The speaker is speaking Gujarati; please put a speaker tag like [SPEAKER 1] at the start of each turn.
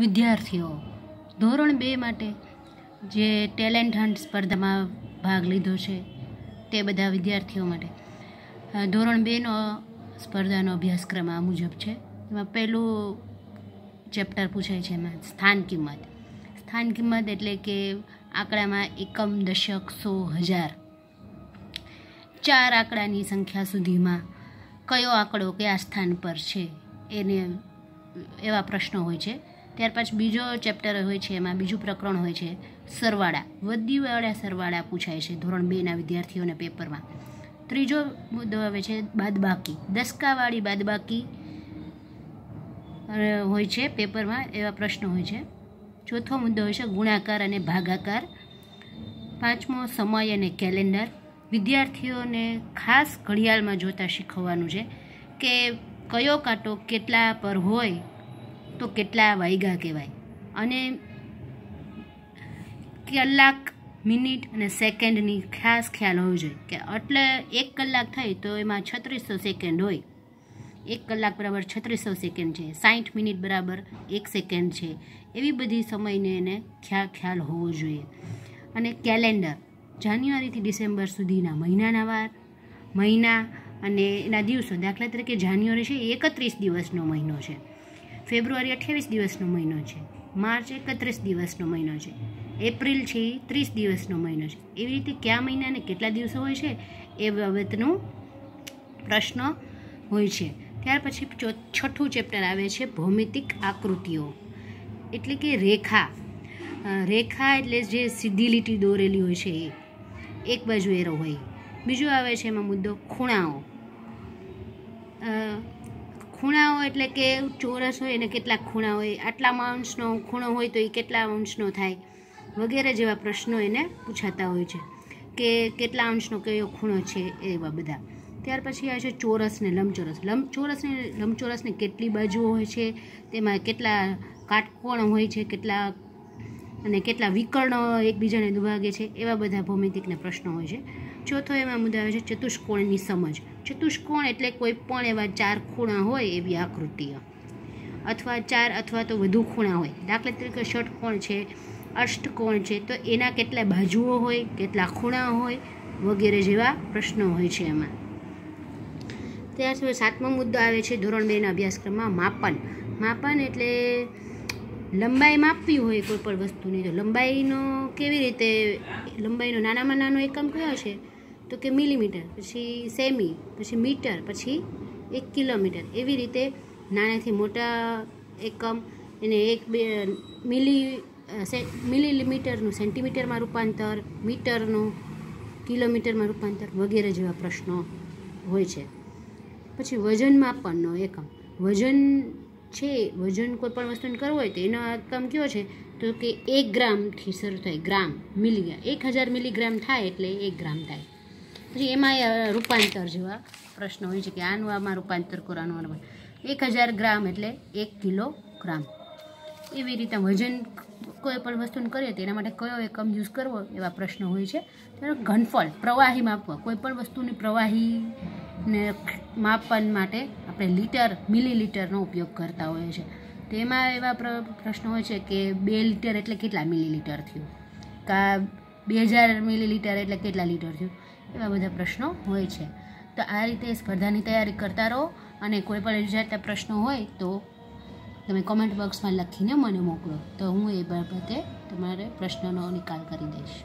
[SPEAKER 1] વિદ્યાર્થીઓ ધોરણ બે માટે જે ટેલેન્ટ હન્ટ સ્પર્ધામાં ભાગ લીધો છે તે બધા વિદ્યાર્થીઓ માટે ધોરણ બેનો સ્પર્ધાનો અભ્યાસક્રમ આ મુજબ છે એમાં પહેલું ચેપ્ટર પૂછાય છે એમાં સ્થાન કિંમત સ્થાન કિંમત એટલે કે આંકડામાં એકમ દશક સો હજાર ચાર આંકડાની સંખ્યા સુધીમાં કયો આંકડો કયા સ્થાન પર છે એને એવા પ્રશ્નો હોય છે ત્યાર પછી બીજો ચેપ્ટર હોય છે એમાં બીજું પ્રકરણ હોય છે સરવાળા વધીવાળા સરવાળા પૂછાય છે ધોરણ બેના વિદ્યાર્થીઓને પેપરમાં ત્રીજો મુદ્દો આવે છે બાદબાકી દસકાવાળી બાદબાકી હોય છે પેપરમાં એવા પ્રશ્નો હોય છે ચોથો મુદ્દો હોય છે ગુણાકાર અને ભાગાકાર પાંચમો સમય અને કેલેન્ડર વિદ્યાર્થીઓને ખાસ ઘડિયાળમાં જોતાં શીખવવાનું છે કે કયો કાંટો કેટલા પર હોય તો કેટલા વાયગા કહેવાય અને કલાક મિનિટ અને સેકન્ડની ખાસ ખ્યાલ હોવો જોઈએ કે એટલે એક કલાક થાય તો એમાં છત્રીસો સેકન્ડ હોય એક કલાક બરાબર છત્રીસો સેકન્ડ છે સાઠ મિનિટ બરાબર એક સેકન્ડ છે એવી બધી સમયને એને ખ્યા ખ્યાલ હોવો જોઈએ અને કેલેન્ડર જાન્યુઆરીથી ડિસેમ્બર સુધીના મહિનાના વાર મહિના અને એના દિવસો દાખલા તરીકે જાન્યુઆરી છે એ એકત્રીસ દિવસનો મહિનો છે ફેબ્રુઆરી અઠ્યાવીસ દિવસનો મહિનો છે માર્ચ એકત્રીસ દિવસનો મહિનો છે એપ્રિલ છે એ ત્રીસ દિવસનો મહિનો છે એવી રીતે કયા મહિનાને કેટલા દિવસો હોય છે એ બાબતનો પ્રશ્ન હોય છે ત્યાર પછી છઠ્ઠું ચેપ્ટર આવે છે ભૌમિતિક આકૃતિઓ એટલે કે રેખા રેખા એટલે જે સીધી લીટી દોરેલી હોય છે એ એક બાજુ એરો હોય બીજો આવે છે એમાં મુદ્દો ખૂણાઓ એટલે કે ચોરસ હોય એને કેટલા ખૂણા હોય આટલા માઉન્ટ્સનો ખૂણો હોય તો એ કેટલા અંશનો થાય વગેરે જેવા પ્રશ્નો એને પૂછાતા હોય છે કે કેટલા અંશનો કયો ખૂણો છે એવા બધા ત્યાર પછી આવે છે ચોરસને લંબચોરસ લંબચોરસને લંબચોરસની કેટલી બાજુઓ હોય છે તેમાં કેટલા કાટકોણ હોય છે કેટલા અને કેટલા વિકર્ણો એકબીજાને દુભાગે છે એવા બધા ભૌમિતિકના પ્રશ્નો હોય છે ચોથો એમાં મુદ્દા આવે છે ચતુષ્કોણની સમજ ચતુષ્કોણ એટલે કોઈ પણ એવા ચાર ખૂણા હોય એવી આકૃતિઓ અથવા ચાર અથવા તો વધુ ખૂણા હોય દાખલા તરીકે ષટકોણ છે અષ્ટકોણ છે તો એના કેટલા બાજુઓ હોય કેટલા ખૂણા હોય વગેરે જેવા પ્રશ્નો હોય છે એમાં ત્યાર સુધી સાતમો મુદ્દો આવે છે ધોરણ બેના અભ્યાસક્રમમાં માપન માપન એટલે લંબાઈ માપવી હોય કોઈ પણ વસ્તુની તો લંબાઈનો કેવી રીતે લંબાઈનો નાનામાં નાનો એકમ કયો છે તો કે મિલીમીટર પછી સેમી પછી મીટર પછી એક કિલોમીટર એવી રીતે નાનાથી મોટા એકમ એને એક બે મિલી મિલીમીટરનું સેન્ટીમીટરમાં રૂપાંતર મીટરનું કિલોમીટરમાં રૂપાંતર વગેરે જેવા પ્રશ્નો હોય છે પછી વજન માપનનો એકમ વજન છે વજન કોઈ પણ વસ્તુને કરવું હોય તો એનો એકમ કયો છે તો કે એક ગ્રામથી શરૂ થાય ગ્રામ મિલી એક હજાર મિલીગ્રામ થાય એટલે એક ગ્રામ થાય પછી એમાં રૂપાંતર જેવા પ્રશ્ન હોય છે કે આનું આમાં રૂપાંતર કરો આનું એક હજાર ગ્રામ એટલે એક કિલોગ્રામ એવી રીતે વજન કોઈ પણ વસ્તુને કરીએ તેના માટે કયો એકમ યુઝ કરવો એવા પ્રશ્નો હોય છે તેનો ઘનફળ પ્રવાહી માપવા કોઈ પણ વસ્તુની પ્રવાહીને માપન માટે આપણે લીટર મિલીલીટરનો ઉપયોગ કરતા હોઈએ છીએ તેમાં એવા પ્રશ્નો હોય છે કે બે લીટર એટલે કેટલા મિલીલીટર થયું કા બે હજાર મિલીલીટર એટલે કેટલા લીટર થયું એવા બધા પ્રશ્નો હોય છે તો આ રીતે સ્પર્ધાની તૈયારી કરતા રહો અને કોઈ પણ યોજાતા પ્રશ્નો હોય તો તમે કોમેન્ટ બોક્સમાં લખીને મને મોકલો તો હું એ બાબતે તમારે પ્રશ્નનો નિકાલ કરી દઈશ